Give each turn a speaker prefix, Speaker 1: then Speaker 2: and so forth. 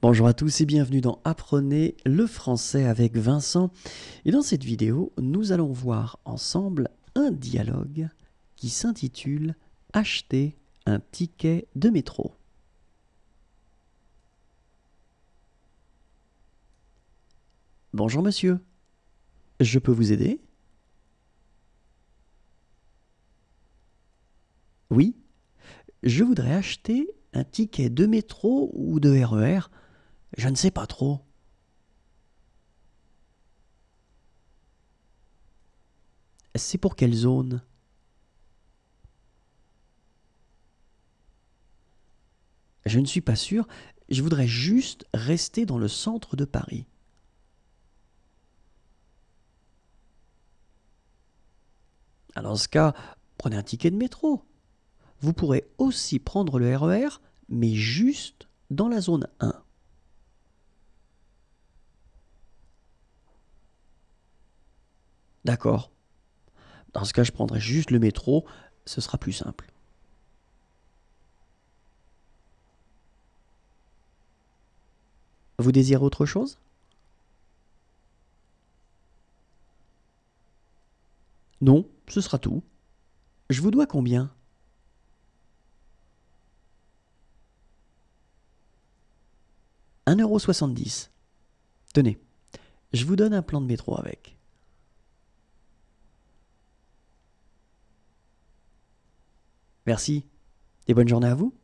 Speaker 1: Bonjour à tous et bienvenue dans Apprenez le français avec Vincent. Et dans cette vidéo, nous allons voir ensemble un dialogue qui s'intitule Acheter un ticket de métro. Bonjour monsieur, je peux vous aider Oui, je voudrais acheter un ticket de métro ou de RER e je ne sais pas trop. C'est pour quelle zone Je ne suis pas sûr, je voudrais juste rester dans le centre de Paris. Ah, dans ce cas, prenez un ticket de métro. Vous pourrez aussi prendre le RER, e mais juste dans la zone 1. D'accord. Dans ce cas, je prendrai juste le métro, ce sera plus simple. Vous désirez autre chose Non, ce sera tout. Je vous dois combien soixante-dix. Tenez, je vous donne un plan de métro avec. Merci et bonne journée à vous.